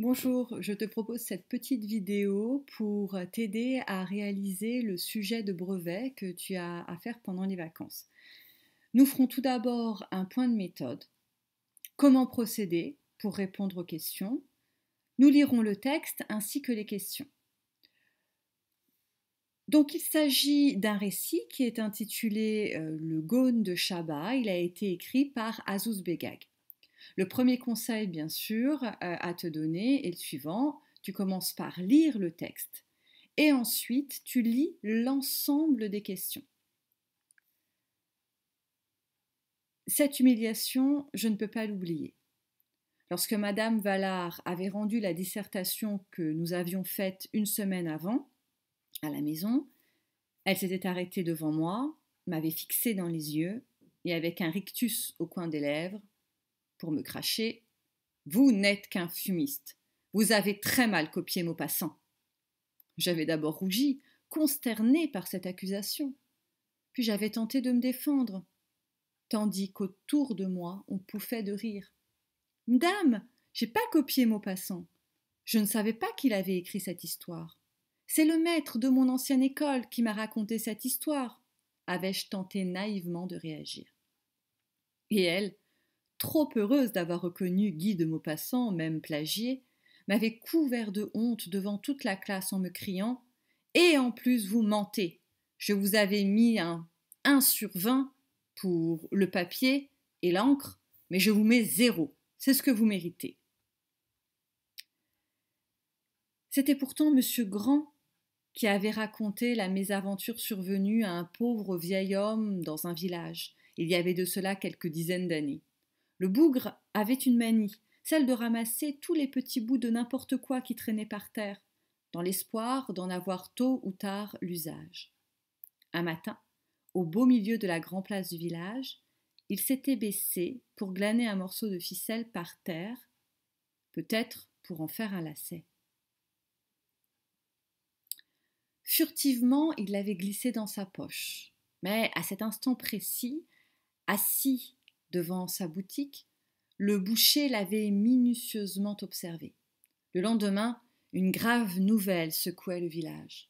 Bonjour, je te propose cette petite vidéo pour t'aider à réaliser le sujet de brevet que tu as à faire pendant les vacances. Nous ferons tout d'abord un point de méthode. Comment procéder pour répondre aux questions Nous lirons le texte ainsi que les questions. Donc il s'agit d'un récit qui est intitulé euh, Le Gaune de Shabbat Il a été écrit par Azouz Begag. Le premier conseil, bien sûr, euh, à te donner est le suivant. Tu commences par lire le texte et ensuite tu lis l'ensemble des questions. Cette humiliation, je ne peux pas l'oublier. Lorsque Madame Vallard avait rendu la dissertation que nous avions faite une semaine avant, à la maison, elle s'était arrêtée devant moi, m'avait fixée dans les yeux, et avec un rictus au coin des lèvres, pour me cracher Vous n'êtes qu'un fumiste. Vous avez très mal copié passant. » J'avais d'abord rougi, consterné par cette accusation. Puis j'avais tenté de me défendre, tandis qu'autour de moi on pouffait de rire. Madame, j'ai pas copié passant. Je ne savais pas qu'il avait écrit cette histoire. C'est le maître de mon ancienne école qui m'a raconté cette histoire, avais-je tenté naïvement de réagir. Et elle, trop heureuse d'avoir reconnu Guy de Maupassant, même plagié, m'avait couvert de honte devant toute la classe en me criant Et en plus, vous mentez Je vous avais mis un 1 sur 20 pour le papier et l'encre, mais je vous mets zéro. C'est ce que vous méritez. C'était pourtant M. Grand qui avait raconté la mésaventure survenue à un pauvre vieil homme dans un village, il y avait de cela quelques dizaines d'années. Le bougre avait une manie, celle de ramasser tous les petits bouts de n'importe quoi qui traînaient par terre, dans l'espoir d'en avoir tôt ou tard l'usage. Un matin, au beau milieu de la grande place du village, il s'était baissé pour glaner un morceau de ficelle par terre, peut-être pour en faire un lacet. Furtivement, il l'avait glissé dans sa poche. Mais à cet instant précis, assis devant sa boutique, le boucher l'avait minutieusement observé. Le lendemain, une grave nouvelle secouait le village.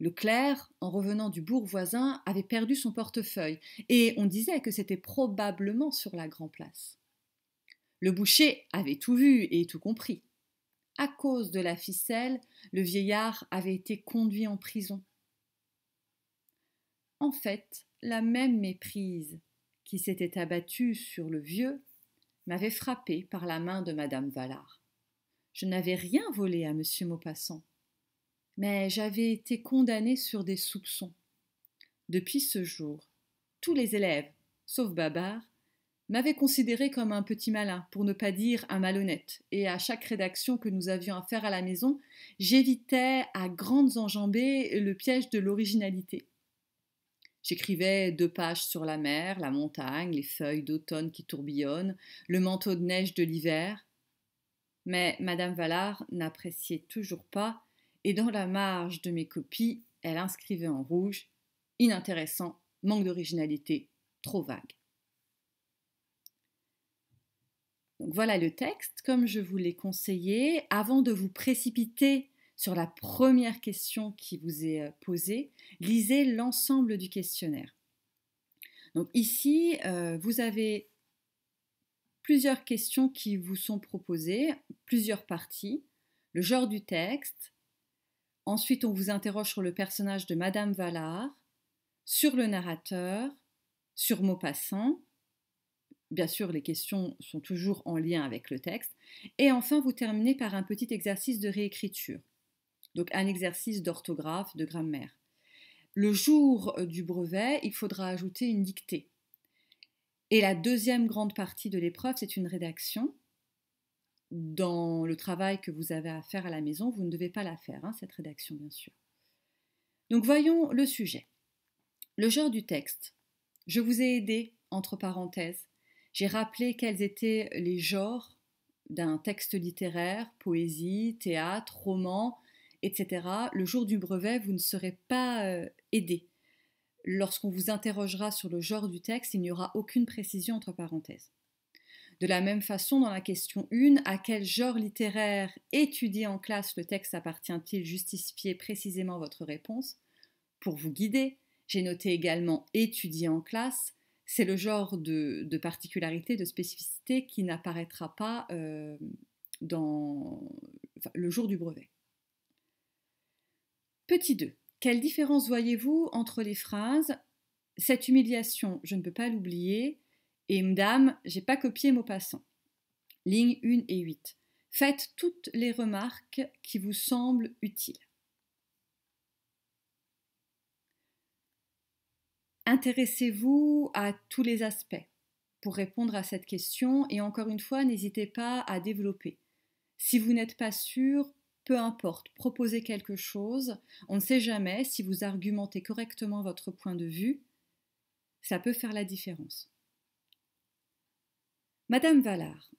Le clerc, en revenant du bourg voisin, avait perdu son portefeuille, et on disait que c'était probablement sur la Grand-Place. Le boucher avait tout vu et tout compris. À cause de la ficelle, le vieillard avait été conduit en prison. En fait, la même méprise qui s'était abattu sur le vieux, m'avait frappé par la main de madame Vallard. Je n'avais rien volé à monsieur Maupassant, mais j'avais été condamné sur des soupçons. Depuis ce jour, tous les élèves, sauf Babar, m'avaient considéré comme un petit malin, pour ne pas dire un malhonnête, et à chaque rédaction que nous avions à faire à la maison, j'évitais à grandes enjambées le piège de l'originalité. J'écrivais deux pages sur la mer, la montagne, les feuilles d'automne qui tourbillonnent, le manteau de neige de l'hiver. Mais Madame Vallard n'appréciait toujours pas, et dans la marge de mes copies, elle inscrivait en rouge Inintéressant, manque d'originalité, trop vague. Donc voilà le texte, comme je vous l'ai conseillé. Avant de vous précipiter sur la première question qui vous est euh, posée, lisez l'ensemble du questionnaire. Donc ici, euh, vous avez plusieurs questions qui vous sont proposées, plusieurs parties, le genre du texte, ensuite on vous interroge sur le personnage de Madame Vallard, sur le narrateur, sur Maupassant, bien sûr, les questions sont toujours en lien avec le texte. Et enfin, vous terminez par un petit exercice de réécriture donc un exercice d'orthographe, de grammaire. Le jour euh, du brevet, il faudra ajouter une dictée. Et la deuxième grande partie de l'épreuve, c'est une rédaction. Dans le travail que vous avez à faire à la maison, vous ne devez pas la faire, hein, cette rédaction, bien sûr. Donc voyons le sujet. Le genre du texte. Je vous ai aidé, entre parenthèses. J'ai rappelé quels étaient les genres d'un texte littéraire, poésie, théâtre, roman, etc., le jour du brevet, vous ne serez pas euh, aidé. Lorsqu'on vous interrogera sur le genre du texte, il n'y aura aucune précision entre parenthèses. De la même façon, dans la question 1, à quel genre littéraire étudié en classe le texte appartient-il Justifiez précisément votre réponse. Pour vous guider, j'ai noté également étudié en classe. C'est le genre de, particularité, de spécificité qui n'apparaîtra pas euh, dans le jour du brevet. Petit 2. Quelle différence voyez-vous entre les phrases Cette humiliation, je ne peux pas l'oublier et Madame, j'ai pas copié mot passant. Ligne 1 et 8. Faites toutes les remarques qui vous semblent utiles. Intéressez-vous à tous les aspects pour répondre à cette question et encore une fois, n'hésitez pas à développer. Si vous n'êtes pas sûr, peu importe, proposez quelque chose. On ne sait jamais si vous argumentez correctement votre point de vue, ça peut faire la différence. Madame Vallard,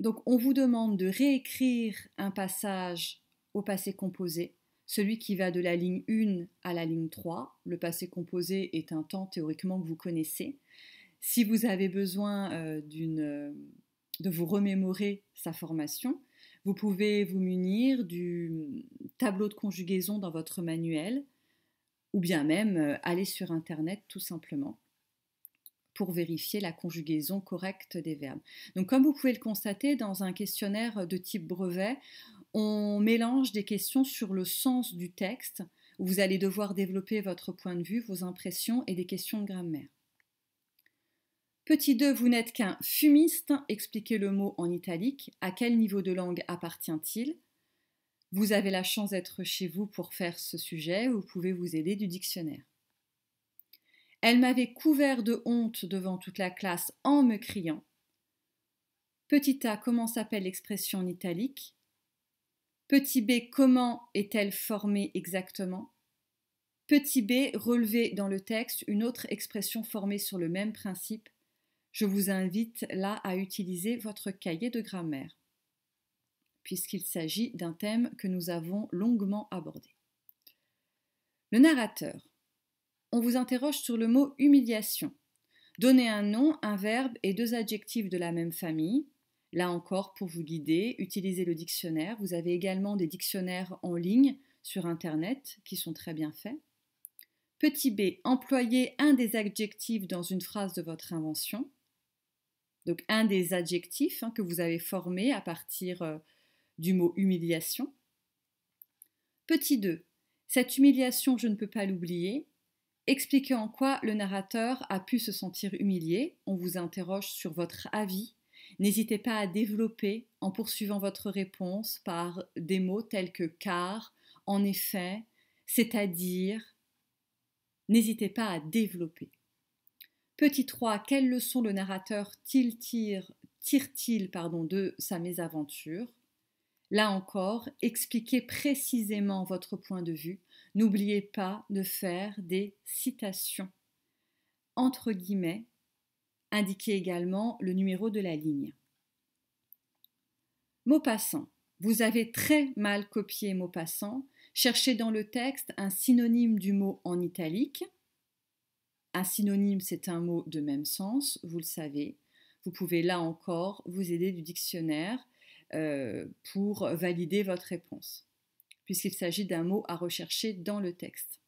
donc on vous demande de réécrire un passage au passé composé, celui qui va de la ligne 1 à la ligne 3. Le passé composé est un temps théoriquement que vous connaissez. Si vous avez besoin euh, d'une, euh, de vous remémorer sa formation, vous pouvez vous munir du hum, tableau de conjugaison dans votre manuel ou bien même euh, aller sur Internet tout simplement pour vérifier la conjugaison correcte des verbes. Donc comme vous pouvez le constater dans un questionnaire de type brevet, on mélange des questions sur le sens du texte où vous allez devoir développer votre point de vue, vos impressions et des questions de grammaire. Petit 2, vous n'êtes qu'un fumiste. Expliquez le mot en italique. À quel niveau de langue appartient-il Vous avez la chance d'être chez vous pour faire ce sujet. Vous pouvez vous aider du dictionnaire. Elle m'avait couvert de honte devant toute la classe en me criant. Petit A, comment s'appelle l'expression en italique Petit B, comment est-elle formée exactement Petit B, relevez dans le texte une autre expression formée sur le même principe je vous invite là à utiliser votre cahier de grammaire, puisqu'il s'agit d'un thème que nous avons longuement abordé. Le narrateur. On vous interroge sur le mot humiliation. Donnez un nom, un verbe et deux adjectifs de la même famille. Là encore, pour vous guider, utilisez le dictionnaire. Vous avez également des dictionnaires en ligne sur Internet qui sont très bien faits. Petit b, employez un des adjectifs dans une phrase de votre invention donc un des adjectifs hein, que vous avez formé à partir euh, du mot humiliation. Petit 2. Cette humiliation, je ne peux pas l'oublier. Expliquez en quoi le narrateur a pu se sentir humilié. On vous interroge sur votre avis. N'hésitez pas à développer en poursuivant votre réponse par des mots tels que car, en effet, c'est-à-dire. N'hésitez pas à développer. Petit 3, quelles leçons le narrateur tire-t-il de sa mésaventure Là encore, expliquez précisément votre point de vue. N'oubliez pas de faire des citations. Entre guillemets, indiquez également le numéro de la ligne. Maupassant. passant. Vous avez très mal copié Maupassant. passant. Cherchez dans le texte un synonyme du mot en italique un synonyme, c'est un mot de même sens, vous le savez. Vous pouvez là encore vous aider du dictionnaire euh, pour valider votre réponse, puisqu'il s'agit d'un mot à rechercher dans le texte.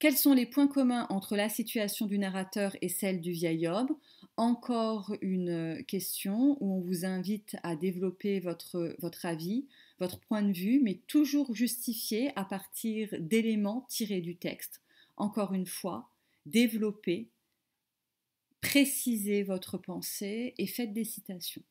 Quels sont les points communs entre la situation du narrateur et celle du vieil homme Encore une question où on vous invite à développer votre, votre avis, votre point de vue, mais toujours justifié à partir d'éléments tirés du texte encore une fois, développez, précisez votre pensée et faites des citations.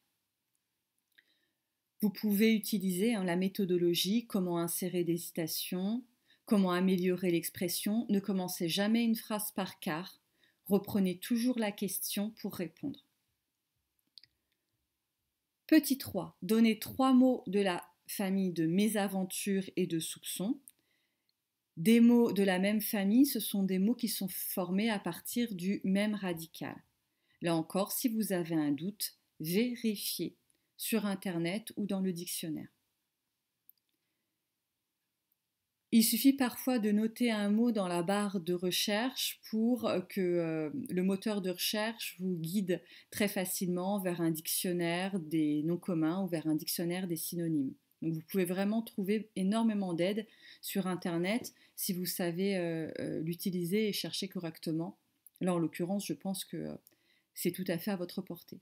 Vous pouvez utiliser hein, la méthodologie, comment insérer des citations, comment améliorer l'expression. Ne commencez jamais une phrase par quart. Reprenez toujours la question pour répondre. Petit 3. Donnez trois mots de la famille de mésaventures et de soupçons » des mots de la même famille, ce sont des mots qui sont formés à partir du même radical. Là encore, si vous avez un doute, vérifiez sur Internet ou dans le dictionnaire. Il suffit parfois de noter un mot dans la barre de recherche pour que euh, le moteur de recherche vous guide très facilement vers un dictionnaire des noms communs ou vers un dictionnaire des synonymes. Donc vous pouvez vraiment trouver énormément d'aide sur Internet si vous savez euh, euh, l'utiliser et chercher correctement. Là, en l'occurrence, je pense que euh, c'est tout à fait à votre portée.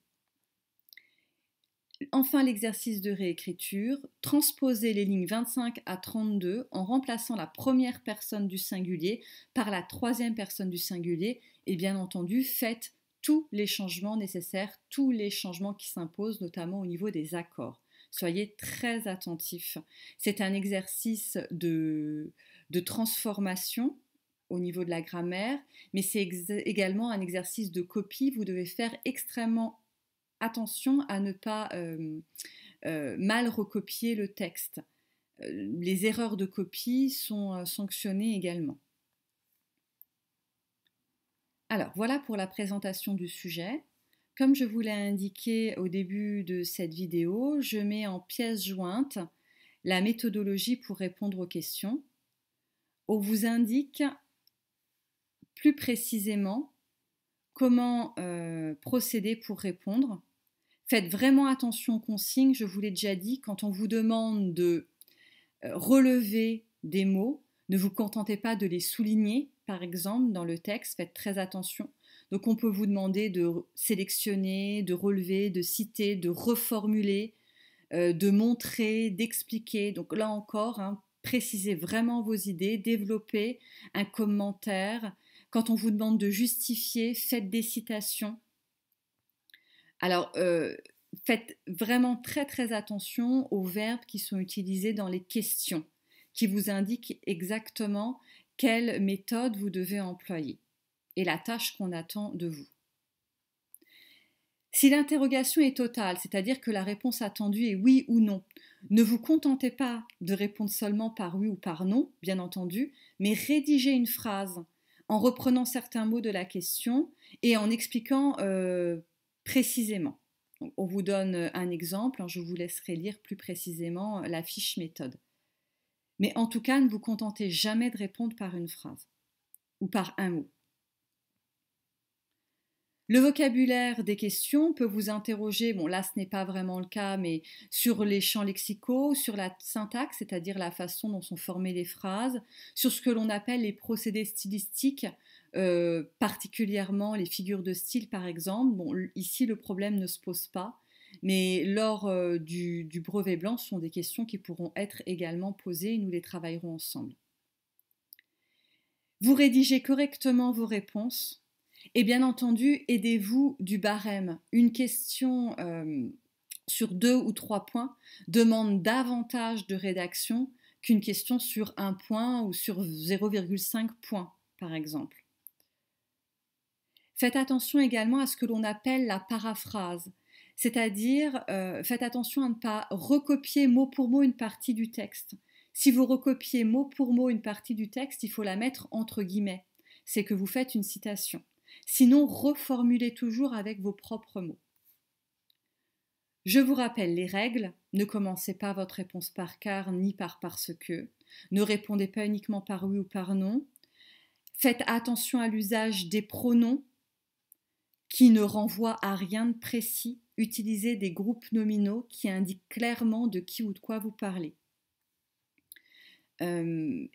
Enfin, l'exercice de réécriture. Transposez les lignes 25 à 32 en remplaçant la première personne du singulier par la troisième personne du singulier. Et bien entendu, faites tous les changements nécessaires, tous les changements qui s'imposent, notamment au niveau des accords soyez très attentifs. C'est un exercice de, transformation au niveau de la grammaire, mais c'est également un exercice de copie. Vous devez faire extrêmement attention à ne pas euh, euh, mal recopier le texte. Euh, les erreurs de copie sont sanctionnées également. Alors voilà pour la présentation du sujet. Comme je vous l'ai indiqué au début de cette vidéo, je mets en pièce jointe la méthodologie pour répondre aux questions. On vous indique plus précisément comment euh, procéder pour répondre. Faites vraiment attention aux consignes, je vous l'ai déjà dit, quand on vous demande de euh, relever des mots, ne vous contentez pas de les souligner, par exemple, dans le texte, faites très attention donc on peut vous demander de sélectionner, de relever, de citer, de reformuler, euh, de montrer, d'expliquer. Donc là encore, hein, précisez vraiment vos idées, développez un commentaire. Quand on vous demande de justifier, faites des citations. Alors, euh, faites vraiment très très attention aux verbes qui sont utilisés dans les questions, qui vous indiquent exactement quelle méthode vous devez employer et la tâche qu'on attend de vous. Si l'interrogation est totale, c'est-à-dire que la réponse attendue est oui ou non, ne vous contentez pas de répondre seulement par oui ou par non, bien entendu, mais rédigez une phrase en reprenant certains mots de la question et en expliquant euh, précisément. on vous donne euh, un exemple, hein, je vous laisserai lire plus précisément euh, la fiche méthode. Mais en tout cas, ne vous contentez jamais de répondre par une phrase ou par un mot. Le vocabulaire des questions peut vous interroger, bon là ce n'est pas vraiment le cas, mais sur les champs lexicaux, sur la syntaxe, c'est-à-dire la façon dont sont formées les phrases, sur ce que l'on appelle les procédés stylistiques, euh, particulièrement les figures de style par exemple. Bon, ici le problème ne se pose pas, mais lors euh, du brevet blanc, ce sont des questions qui pourront être également posées et nous les travaillerons ensemble. Vous rédigez correctement vos réponses et bien entendu, aidez-vous du barème. Une question euh, sur deux ou trois points demande davantage de rédaction qu'une question sur un point ou sur 0,5 point, par exemple. Faites attention également à ce que l'on appelle la paraphrase, c'est-à-dire euh, faites attention à ne pas recopier mot pour mot une partie du texte. Si vous recopiez mot pour mot une partie du texte, il faut la mettre entre guillemets. C'est que vous faites une citation. Sinon, reformulez toujours avec vos propres mots. Je vous rappelle les règles. Ne commencez pas votre réponse par car ni par parce que. Ne répondez pas uniquement par oui ou par non. Faites attention à l'usage des pronoms qui ne renvoient à rien de précis. Utilisez des groupes nominaux qui indiquent clairement de qui ou de quoi vous parlez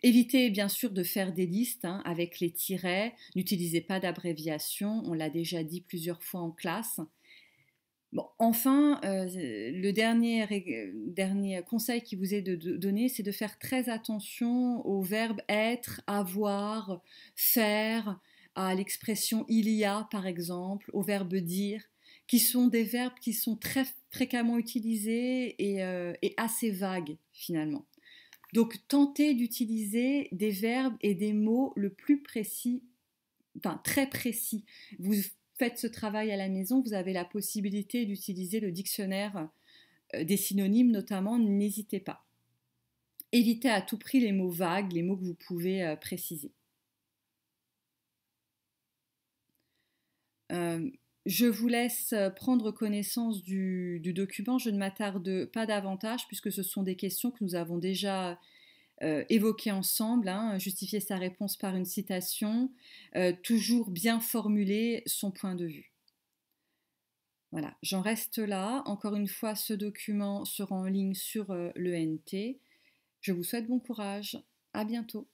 évitez bien sûr de faire des listes hein, avec les tirets, n'utilisez pas d'abréviation, on l'a déjà dit plusieurs fois en classe. enfin, euh, le dernier, euh, dernier, conseil qui vous est donné, c'est de faire très attention aux verbes être, avoir, faire, à l'expression il y a par exemple, au verbe dire, qui sont des verbes qui sont très fréquemment utilisés et euh, assez vagues finalement. Donc tentez d'utiliser des verbes et des mots le plus précis, enfin très précis. Vous faites ce travail à la maison, vous avez la possibilité d'utiliser le dictionnaire euh, des synonymes notamment, n'hésitez pas. Évitez à tout prix les mots vagues, les mots que vous pouvez euh, préciser. Euh, je vous laisse euh, prendre connaissance du, document. Je ne m'attarde pas davantage puisque ce sont des questions que nous avons déjà euh, évoquées ensemble. Hein. Justifier sa réponse par une citation, euh, toujours bien formuler son point de vue. Voilà, j'en reste là. Encore une fois, ce document sera en ligne sur le l'ENT. Je vous souhaite bon courage. À bientôt.